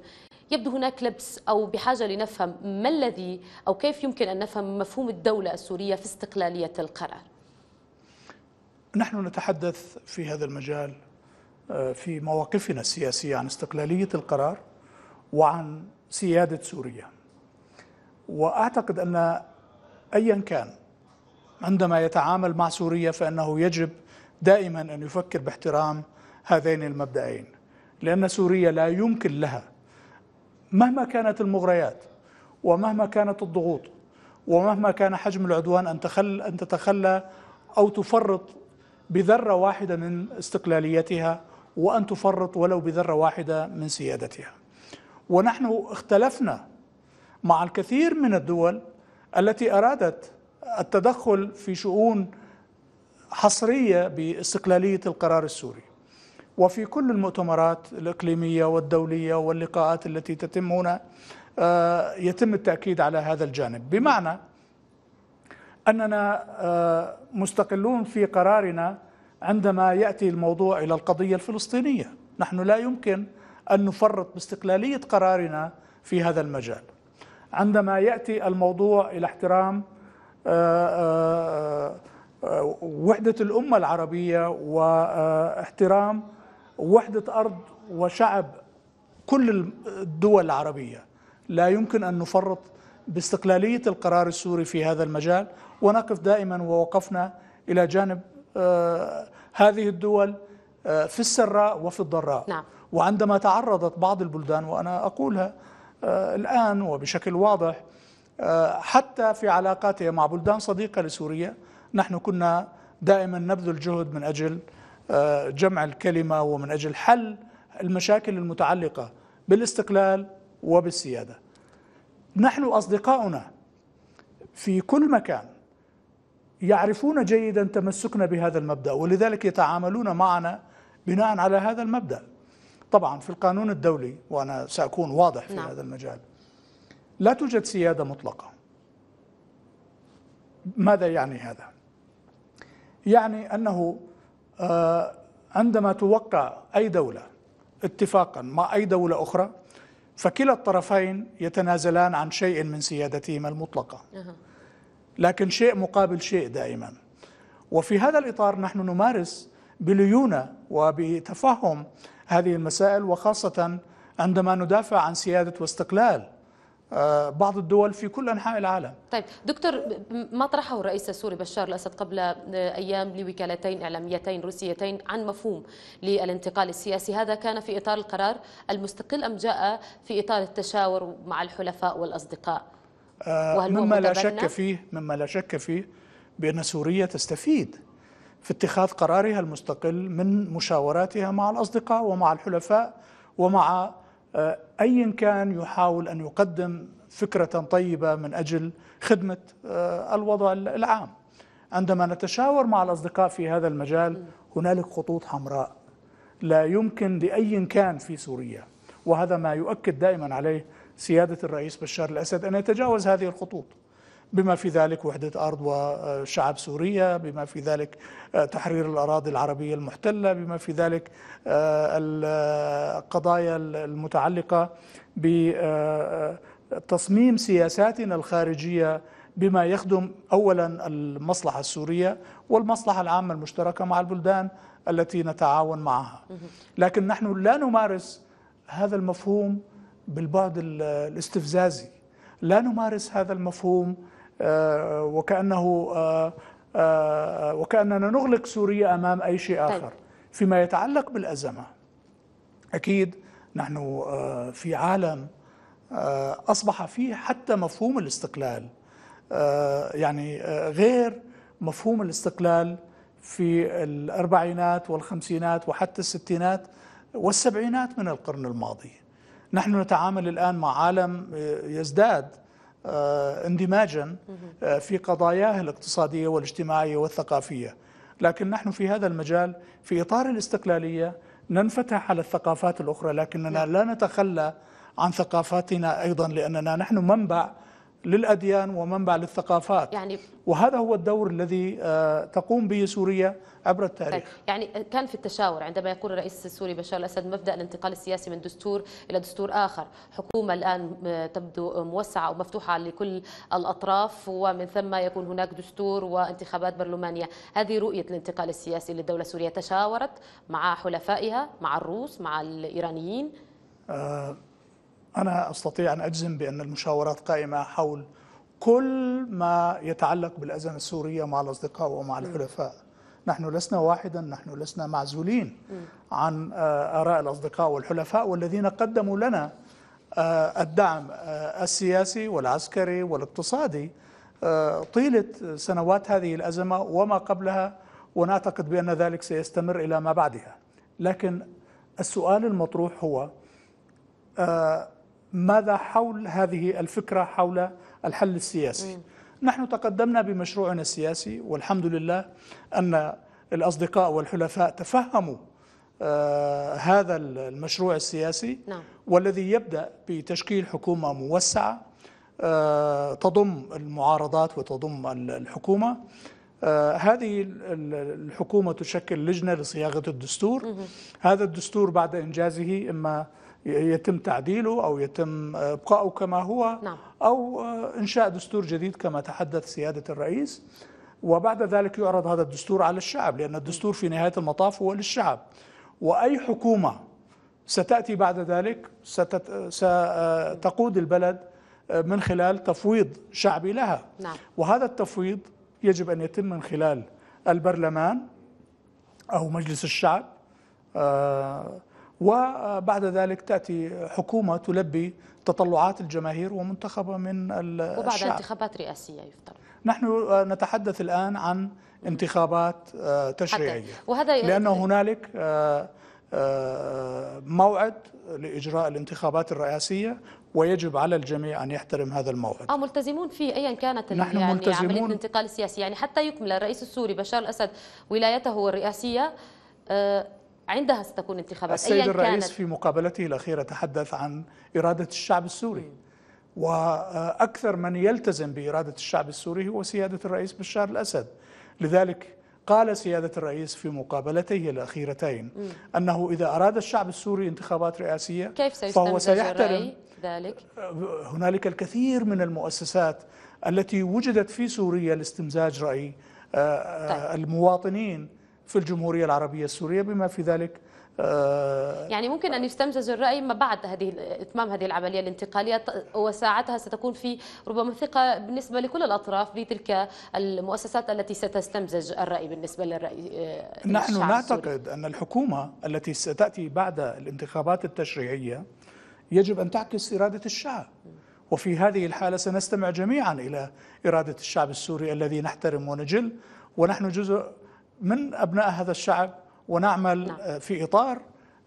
A: يبدو هناك لبس أو بحاجة لنفهم ما الذي أو كيف يمكن أن نفهم مفهوم الدولة السورية في استقلالية القرار
B: نحن نتحدث في هذا المجال آه، في مواقفنا السياسية عن استقلالية القرار وعن سيادة سوريا وأعتقد أن أيا كان عندما يتعامل مع سوريا فإنه يجب دائما أن يفكر باحترام هذين المبدأين لأن سوريا لا يمكن لها مهما كانت المغريات ومهما كانت الضغوط ومهما كان حجم العدوان أن, تخل أن تتخلى أو تفرط بذره واحده من استقلاليتها وان تفرط ولو بذره واحده من سيادتها. ونحن اختلفنا مع الكثير من الدول التي ارادت التدخل في شؤون حصريه باستقلاليه القرار السوري. وفي كل المؤتمرات الاقليميه والدوليه واللقاءات التي تتم هنا آه، يتم التاكيد على هذا الجانب، بمعنى أننا آه، مستقلون في قرارنا عندما يأتي الموضوع إلى القضية الفلسطينية نحن لا يمكن أن نفرط باستقلالية قرارنا في هذا المجال عندما يأتي الموضوع إلى احترام آه، آه، وحدة الأمة العربية واحترام وحدة أرض وشعب كل الدول العربية لا يمكن أن نفرط باستقلالية القرار السوري في هذا المجال ونقف دائما ووقفنا إلى جانب آه، هذه الدول آه، في السراء وفي الضراء نعم. وعندما تعرضت بعض البلدان وأنا أقولها آه، الآن وبشكل واضح حتى في علاقاتها مع بلدان صديقة لسوريا نحن كنا دائما نبذل جهد من أجل جمع الكلمة ومن أجل حل المشاكل المتعلقة بالاستقلال وبالسيادة نحن أصدقاؤنا في كل مكان يعرفون جيدا تمسكنا بهذا المبدأ ولذلك يتعاملون معنا بناء على هذا المبدأ طبعا في القانون الدولي وأنا سأكون واضح في نعم. هذا المجال لا توجد سيادة مطلقة ماذا يعني هذا؟ يعني أنه آه، عندما توقع أي دولة اتفاقا مع أي دولة أخرى فكلا الطرفين يتنازلان عن شيء من سيادتهما المطلقة لكن شيء مقابل شيء دائما وفي هذا الإطار نحن نمارس بليونة وبتفهم هذه المسائل وخاصة عندما ندافع عن سيادة واستقلال آه، بعض الدول في كل انحاء العالم.
A: طيب دكتور ما طرحه الرئيس السوري بشار الاسد قبل آه، ايام لوكالتين اعلاميتين روسيتين عن مفهوم للانتقال السياسي، هذا كان في اطار القرار المستقل ام جاء في اطار التشاور مع الحلفاء والاصدقاء؟ آه، وهل مما لا شك فيه
B: مما لا شك فيه بان سوريا تستفيد في اتخاذ قرارها المستقل من مشاوراتها مع الاصدقاء ومع الحلفاء ومع آه، أيا كان يحاول أن يقدم فكرة طيبة من أجل خدمة آه، الوضع العام عندما نتشاور مع الأصدقاء في هذا المجال هنالك خطوط حمراء لا يمكن لأي كان في سوريا وهذا ما يؤكد دائما عليه سيادة الرئيس بشار الأسد أن يتجاوز هذه الخطوط بما في ذلك وحدة أرض وشعب سوريا بما في ذلك آه، تحرير الأراضي العربية المحتلة بما في ذلك آه، القضايا آه، المتعلقة بتصميم سياساتنا الخارجية بما يخدم أولا المصلحة السورية والمصلحة العامة المشتركة مع البلدان التي نتعاون معها لكن نحن لا نمارس هذا المفهوم بالبعد الاستفزازي لا نمارس هذا المفهوم آه، وكأنه آه، آه، وكأننا نغلق سوريا أمام أي شيء طيب. آخر فيما يتعلق بالأزمة أكيد نحن في عالم أصبح فيه حتى مفهوم الاستقلال يعني غير مفهوم الاستقلال في الأربعينات والخمسينات وحتى الستينات والسبعينات من القرن الماضي نحن نتعامل الآن مع عالم يزداد آه، اندماجا آه، في قضاياه الاقتصادية والاجتماعية والثقافية لكن نحن في هذا المجال في إطار الاستقلالية ننفتح على الثقافات الأخرى لكننا نعم. لا نتخلى عن ثقافاتنا أيضا لأننا نحن منبع للأديان ومنبع للثقافات يعني وهذا هو الدور الذي آه، تقوم به سوريا عبر التاريخ طيب،
A: يعني كان في التشاور عندما يقول الرئيس السوري بشار الأسد مبدأ الانتقال السياسي من دستور إلى دستور آخر حكومة الآن آه، تبدو موسعة ومفتوحة لكل الأطراف ومن ثم يكون هناك دستور وانتخابات برلمانية هذه رؤية الانتقال السياسي للدولة السورية تشاورت مع حلفائها مع الروس مع الإيرانيين
B: آه أنا أستطيع أن أجزم بأن المشاورات قائمة حول كل ما يتعلق بالأزمة السورية مع الأصدقاء ومع الحلفاء نحن لسنا واحدا نحن لسنا معزولين عن آه، آراء الأصدقاء والحلفاء والذين قدموا لنا آه، الدعم آه، السياسي والعسكري والاقتصادي طيلة سنوات هذه الأزمة وما قبلها ونعتقد بأن ذلك سيستمر إلى ما بعدها لكن السؤال المطروح هو ماذا حول هذه الفكرة حول الحل السياسي نحن تقدمنا بمشروعنا السياسي والحمد لله أن الأصدقاء والحلفاء تفهموا آه هذا المشروع السياسي نعم. والذي يبدأ بتشكيل حكومة موسعة آه تضم المعارضات وتضم الحكومة آه هذه الحكومة تشكل لجنة لصياغة الدستور هذا الدستور بعد إنجازه إما يتم تعديله أو يتم إبقائه كما هو نعم. أو إنشاء دستور جديد كما تحدث سيادة الرئيس وبعد ذلك يعرض هذا الدستور على الشعب لأن الدستور في نهاية المطاف هو للشعب وأي حكومة ستأتي بعد ذلك ستقود البلد من خلال تفويض شعبي لها نعم. وهذا التفويض يجب أن يتم من خلال البرلمان أو مجلس الشعب آه وبعد ذلك تأتي حكومة تلبي تطلعات الجماهير ومنتخبة من الشعب وبعد انتخابات
A: رئاسية يفترض
B: نحن آه، نتحدث الآن عن انتخابات آه، تشريعية وهذا لأن هنالك آه، موعد لإجراء الانتخابات الرئاسية ويجب على الجميع أن يحترم هذا الموعد
A: اه ملتزمون فيه أيا كانت نحن يعني ملتزمون عملية الانتقال السياسي يعني حتى يكمل الرئيس السوري بشار الأسد ولايته الرئاسية عندها ستكون انتخابات السيد الرئيس كانت في
B: مقابلته الأخيرة تحدث عن إرادة الشعب السوري وأكثر من يلتزم بإرادة الشعب السوري هو سيادة الرئيس بشار الأسد لذلك قال سيادة الرئيس في مقابلته الأخيرتين م. أنه إذا أراد الشعب السوري انتخابات رئاسية كيف فهو سيحترم ذلك؟ هنالك الكثير من المؤسسات التي وجدت في سوريا لاستمزاج رأي آه، آه، طيب. المواطنين في الجمهورية العربية السورية بما في ذلك آه،
A: يعني ممكن أن يستمزج الرأي ما بعد هذه إتمام هذه العملية الانتقالية وساعتها ستكون في ربما ثقة بالنسبة لكل الأطراف بتلك المؤسسات التي ستستمزج الرأي بالنسبة للرأي آه، نحن
B: نعتقد السوري. أن الحكومة التي ستأتي بعد الانتخابات التشريعية يجب أن تعكس إرادة الشعب وفي هذه الحالة سنستمع جميعا إلى إرادة الشعب السوري الذي نحترم ونجل ونحن جزء من أبناء هذا الشعب ونعمل نعم. آه، في إطار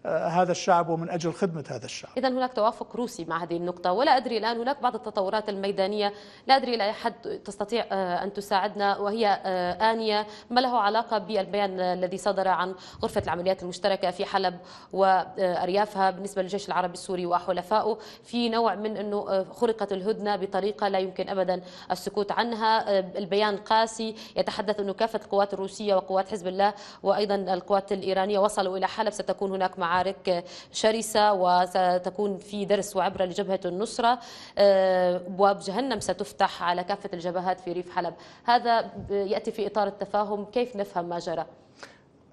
B: آه، هذا الشعب ومن أجل خدمة هذا الشعب
A: إذا هناك توافق روسي مع هذه النقطة ولا أدري الآن هناك بعض التطورات الميدانية لا أدري إلى حد تستطيع آه، أن تساعدنا وهي آه، آنية ما له علاقة بالبيان الذي صدر عن غرفة العمليات المشتركة في حلب وأريافها بالنسبة للجيش العربي السوري وحلفائه في نوع من أنه خرقت الهدنة بطريقة لا يمكن أبدا السكوت عنها البيان قاسي يتحدث أنه كافة القوات الروسية وقوات حزب الله وأيضا القوات الإيرانية وصلوا إلى حلب ستكون هناك مع معارك شرسة وستكون في درس وعبرة لجبهة النصرة أبواب آه، جهنم ستفتح على كافة الجبهات في ريف حلب هذا يأتي في إطار التفاهم كيف نفهم ما جرى؟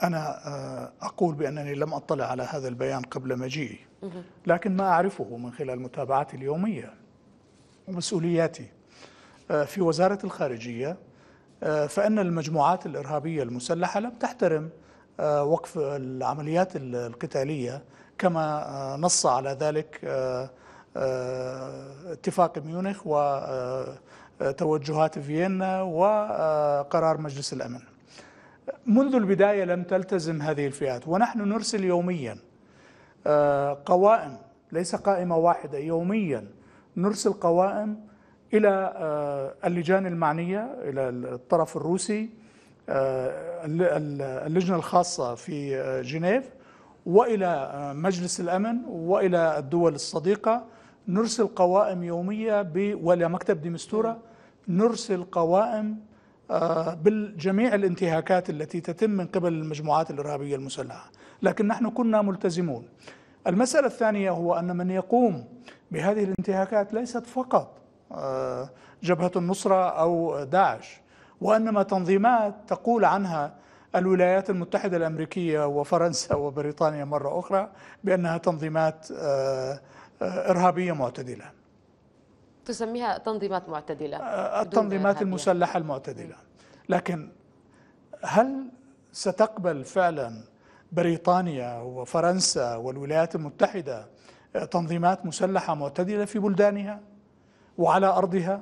B: أنا آه، أقول بأنني لم أطلع على هذا البيان قبل مجيئي لكن ما أعرفه من خلال متابعتي اليومية ومسؤولياتي آه، في وزارة الخارجية فإن المجموعات الإرهابية المسلحة لم تحترم آه، وقف العمليات القتالية كما آه، نص على ذلك آه، اتفاق ميونخ وتوجهات فيينا وقرار مجلس الأمن منذ البداية لم تلتزم هذه الفئات ونحن نرسل يوميا قوائم ليس قائمة واحدة يوميا نرسل قوائم إلى اللجان المعنية إلى الطرف الروسي آه، اللجنة الخاصة في آه، جنيف وإلى آه، مجلس الأمن وإلى الدول الصديقة نرسل قوائم يومية وإلى مكتب ديمستورة نرسل قوائم بالجميع الانتهاكات التي تتم من قبل المجموعات الإرهابية المسلحة لكن نحن كنا ملتزمون المسألة الثانية هو أن من يقوم بهذه الانتهاكات ليست فقط جبهة النصرة أو داعش وانما تنظيمات تقول عنها الولايات المتحده الامريكيه وفرنسا وبريطانيا مره اخرى بانها تنظيمات آه، آه، ارهابيه معتدله.
A: تسميها تنظيمات معتدله. آه، التنظيمات المسلحه
B: المعتدله. لكن هل ستقبل فعلا بريطانيا وفرنسا والولايات المتحده تنظيمات مسلحه معتدله في بلدانها وعلى ارضها؟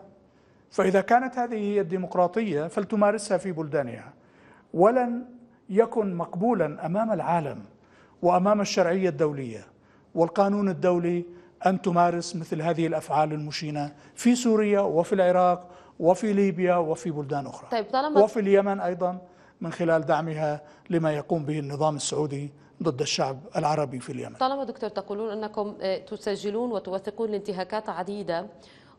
B: فإذا كانت هذه هي الديمقراطية فلتمارسها في بلدانها ولن يكن مقبولا أمام العالم وأمام الشرعية الدولية والقانون الدولي أن تمارس مثل هذه الأفعال المشينة في سوريا وفي العراق وفي ليبيا وفي بلدان أخرى
A: طيب طالما وفي
B: اليمن أيضا من خلال دعمها لما يقوم به النظام السعودي ضد الشعب العربي في اليمن
A: طالما دكتور تقولون أنكم آه، تسجلون وتوثقون الانتهاكات عديدة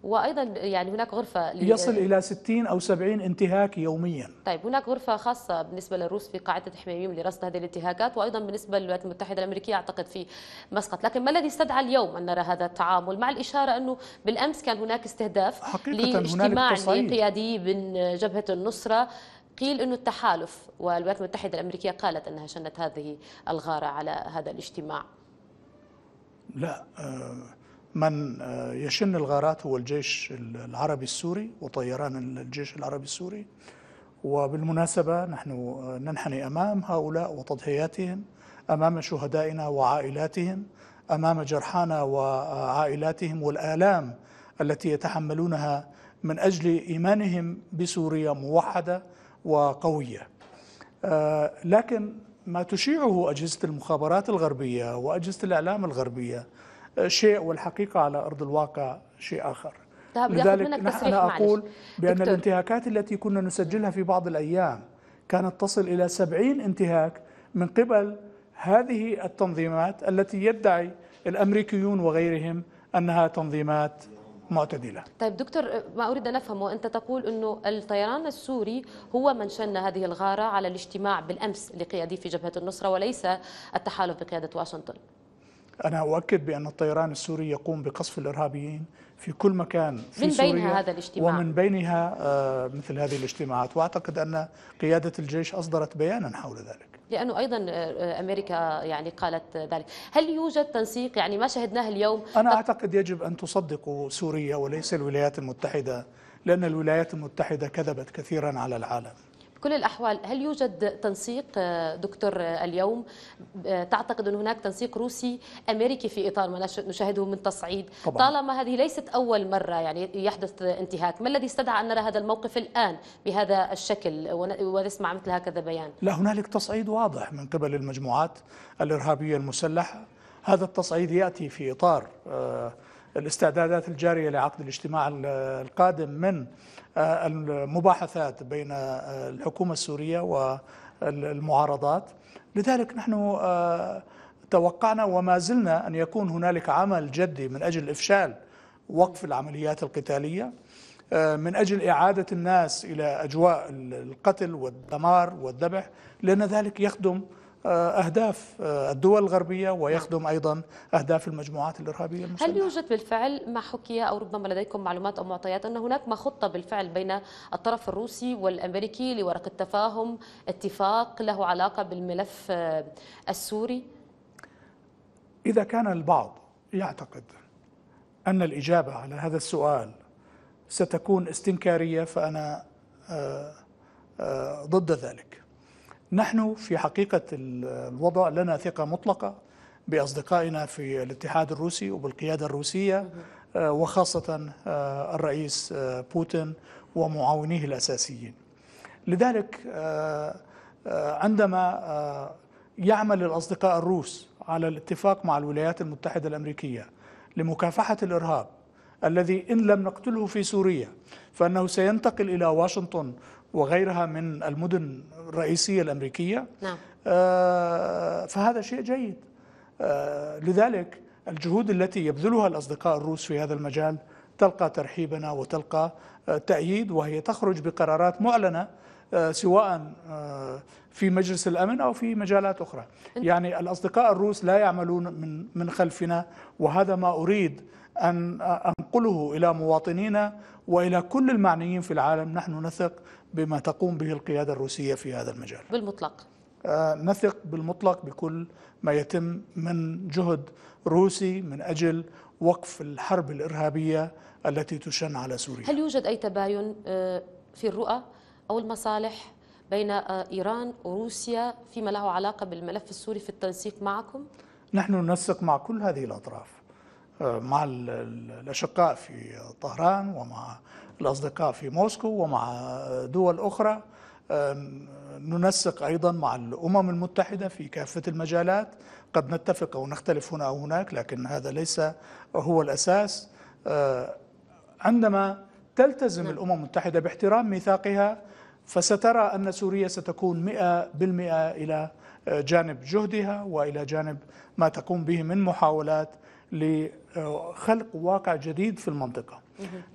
A: وايضا يعني هناك غرفه يصل الى
B: 60 او 70 انتهاك يوميا
A: طيب هناك غرفه خاصه بالنسبه للروس في قاعده حميميم لرصد هذه الانتهاكات وايضا بالنسبه للولايات المتحده الامريكيه اعتقد في مسقط لكن ما الذي استدعى اليوم ان نرى هذا التعامل مع الاشاره انه بالامس كان هناك استهداف حقيقة لاجتماع لقيادي من جبهه النصره قيل انه التحالف والولايات المتحده الامريكيه قالت انها شنت هذه الغاره على هذا الاجتماع
B: لا آه من آه، يشن الغارات هو الجيش العربي السوري وطيران الجيش العربي السوري وبالمناسبة نحن آه، ننحني أمام هؤلاء وتضحياتهم أمام شهدائنا وعائلاتهم أمام جرحانا وعائلاتهم والآلام التي يتحملونها من أجل إيمانهم بسوريا موحدة وقوية آه، لكن ما تشيعه أجهزة المخابرات الغربية وأجهزة الإعلام الغربية شيء والحقيقة على أرض الواقع شيء آخر
A: طيب، لذلك نحن أقول
B: بأن دكتور. الانتهاكات التي كنا نسجلها في بعض الأيام كانت تصل إلى سبعين انتهاك من قبل هذه التنظيمات التي يدعي الأمريكيون وغيرهم أنها تنظيمات معتدلة
A: طيب دكتور ما أريد أن أفهمه أنت تقول أنه الطيران السوري هو من شن هذه الغارة على الاجتماع بالأمس لقيادي في جبهة النصرة وليس التحالف بقيادة واشنطن
B: أنا أؤكد بأن الطيران السوري يقوم بقصف الإرهابيين في كل مكان في من بينها سوريا هذا الاجتماع ومن بينها آه، مثل هذه الاجتماعات وأعتقد أن قيادة الجيش أصدرت بيانا حول ذلك
A: لانه ايضا آه، آه، امريكا يعني قالت ذلك، هل يوجد تنسيق يعني ما شهدناه اليوم انا اعتقد
B: يجب ان تصدقوا سوريا وليس الولايات المتحده لان الولايات المتحده كذبت كثيرا على العالم.
A: بكل الأحوال هل يوجد تنسيق آه، دكتور آه، اليوم آه، تعتقد أن هناك تنسيق روسي أمريكي في إطار ما نشاهده من تصعيد طبعا. طالما هذه ليست أول مرة يعني يحدث انتهاك ما الذي استدعى أن نرى هذا الموقف الآن بهذا الشكل ونسمع مثل هكذا بيان
B: لا هنالك تصعيد واضح من قبل المجموعات الإرهابية المسلحة هذا التصعيد يأتي في إطار الاستعدادات الجارية لعقد الاجتماع القادم من المباحثات بين الحكومة السورية والمعارضات لذلك نحن آه، توقعنا وما زلنا أن يكون هنالك عمل جدي من أجل إفشال وقف العمليات القتالية آه، من أجل إعادة الناس إلى أجواء القتل والدمار والذبح لأن ذلك يخدم آه، أهداف آه، الدول الغربية ويخدم أيضا أهداف المجموعات الإرهابية المسلحة هل
A: يوجد بالفعل ما حكي أو ربما لديكم معلومات أو معطيات أن هناك ما خطة بالفعل بين الطرف الروسي والأمريكي لورقة تفاهم اتفاق له علاقة بالملف آه، السوري
B: إذا كان البعض يعتقد أن الإجابة على هذا السؤال ستكون استنكارية فأنا ضد ذلك نحن في حقيقة الوضع لنا ثقة مطلقة بأصدقائنا في الاتحاد الروسي وبالقيادة الروسية آه، وخاصة آه، الرئيس آه، بوتين ومعاونيه الأساسيين لذلك عندما يعمل الأصدقاء الروس على الاتفاق مع الولايات المتحدة الأمريكية لمكافحة الإرهاب الذي إن لم نقتله في سوريا فأنه سينتقل إلى واشنطن وغيرها من المدن الرئيسية الأمريكية نعم. آه، فهذا شيء جيد آه، لذلك الجهود التي يبذلها الأصدقاء الروس في هذا المجال تلقى ترحيبنا وتلقى آه، تأييد وهي تخرج بقرارات معلنة سواء في مجلس الامن او في مجالات اخرى. يعني الاصدقاء الروس لا يعملون من من خلفنا وهذا ما اريد ان انقله الى مواطنينا والى كل المعنيين في العالم، نحن نثق بما تقوم به القيادة الروسية في هذا المجال بالمطلق آه، نثق بالمطلق بكل ما يتم من جهد روسي من أجل وقف الحرب الإرهابية التي تشن على سوريا هل
A: يوجد أي تباين آه، في الرؤى أو المصالح بين آه، إيران وروسيا فيما له علاقة بالملف السوري في التنسيق معكم؟
B: نحن ننسق مع كل هذه الأطراف مع الأشقاء في طهران ومع الأصدقاء في موسكو ومع دول أخرى ننسق أيضا مع الأمم المتحدة في كافة المجالات قد نتفق أو نختلف هنا أو هناك لكن هذا ليس هو الأساس أه، عندما تلتزم نعم. الأمم المتحدة باحترام ميثاقها فسترى أن سوريا ستكون 100% إلى أه، جانب جهدها وإلى جانب ما تقوم به من محاولات ل خلق واقع جديد في المنطقة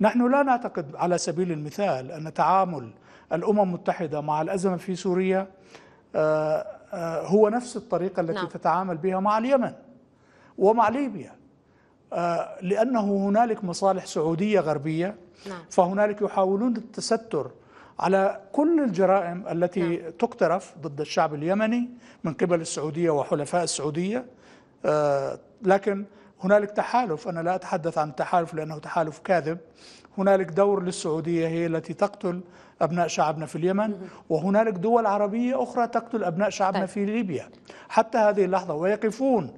B: نحن لا نعتقد على سبيل المثال أن تعامل الأمم المتحدة مع الأزمة في سوريا آه، آه، هو نفس الطريقة التي نعم. تتعامل بها مع اليمن ومع ليبيا آه، لأنه هنالك مصالح سعودية غربية نعم. فهنالك يحاولون التستر على كل الجرائم التي نعم. تقترف ضد الشعب اليمني من قبل السعودية وحلفاء السعودية لكن هنالك تحالف أنا لا أتحدث عن التحالف لأنه تحالف كاذب هنالك دور للسعودية هي التي تقتل أبناء شعبنا في اليمن وهنالك دول عربية أخرى تقتل أبناء شعبنا طيب. في ليبيا حتى هذه اللحظة ويقفون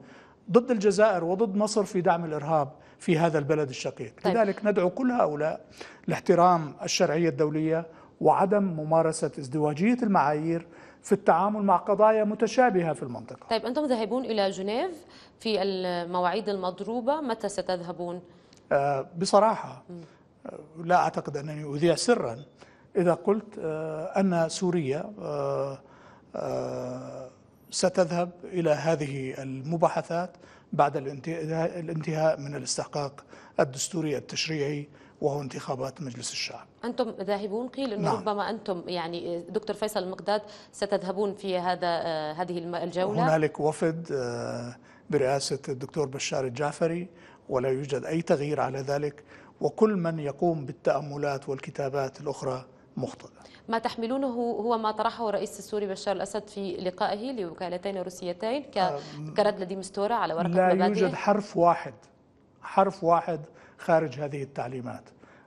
B: ضد الجزائر وضد مصر في دعم الإرهاب في هذا البلد الشقيق طيب. لذلك ندعو كل هؤلاء لاحترام الشرعية الدولية وعدم ممارسة ازدواجية المعايير في التعامل مع قضايا متشابهة في المنطقة
A: طيب أنتم ذاهبون إلى جنيف في المواعيد المضروبة متى ستذهبون؟
B: آه، بصراحة آه، لا أعتقد أنني أذيع سرا إذا قلت آه، أن سوريا ستذهب إلى هذه المباحثات بعد الانتهاء من الاستحقاق الدستوري التشريعي وهو انتخابات مجلس الشعب
A: أنتم ذاهبون قيل أنه نعم. ربما أنتم يعني دكتور فيصل المقداد ستذهبون في هذا آه، هذه الجولة
B: هنالك وفد آه، برئاسة الدكتور بشار الجعفري ولا يوجد أي تغيير على ذلك وكل من يقوم بالتأملات والكتابات الأخرى مخطئ
A: ما تحملونه هو ما طرحه الرئيس السوري بشار الأسد في لقائه لوكالتين روسيتين آه، كرد لديمستورا على ورقة لا يوجد
B: حرف واحد حرف واحد خارج هذه التعليمات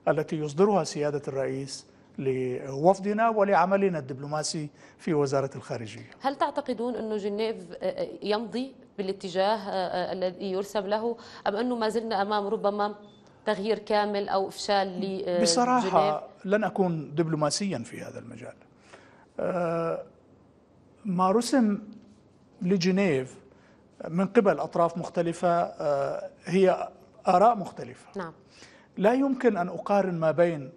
B: التي يصدرها سيادة الرئيس لوفدنا ولعملنا الدبلوماسي في وزارة الخارجية
A: هل تعتقدون أن جنيف يمضي بالاتجاه الذي يرسم له أم أنه ما زلنا أمام ربما تغيير كامل أو إفشال لجنيف؟ بصراحة
B: لن أكون دبلوماسيا في هذا المجال أه، ما رسم لجنيف من قبل أطراف مختلفة أه، هي آراء مختلفة نعم. لا يمكن أن أقارن ما بين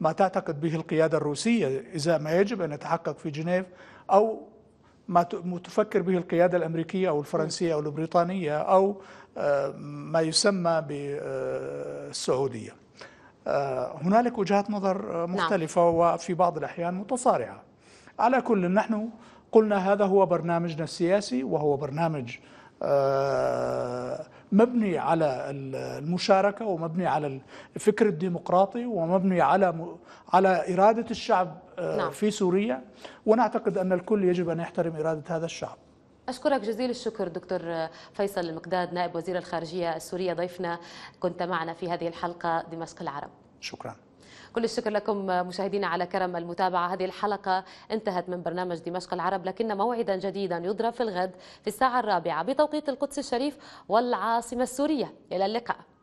B: ما تعتقد به القيادة الروسية إذا ما يجب أن يتحقق في جنيف أو ما تفكر به القيادة الأمريكية أو الفرنسية أو البريطانية أو آه، ما يسمى بالسعودية آه، آه، هنالك وجهات نظر نعم. مختلفة نعم. وفي بعض الأحيان متصارعة على كل نحن قلنا هذا هو برنامجنا السياسي وهو برنامج آه مبني على المشاركه ومبني على الفكر الديمقراطي ومبني على على اراده الشعب آه، نعم. في سوريا ونعتقد ان الكل يجب ان يحترم اراده هذا الشعب
A: أشكرك جزيل الشكر دكتور فيصل المقداد نائب وزير الخارجية السورية ضيفنا كنت معنا في هذه الحلقة دمشق العرب شكرا كل الشكر لكم مشاهدينا على كرم المتابعة هذه الحلقة انتهت من برنامج دمشق العرب لكن موعدا جديدا يضرب في الغد في الساعة الرابعة بتوقيت القدس الشريف والعاصمة السورية إلى اللقاء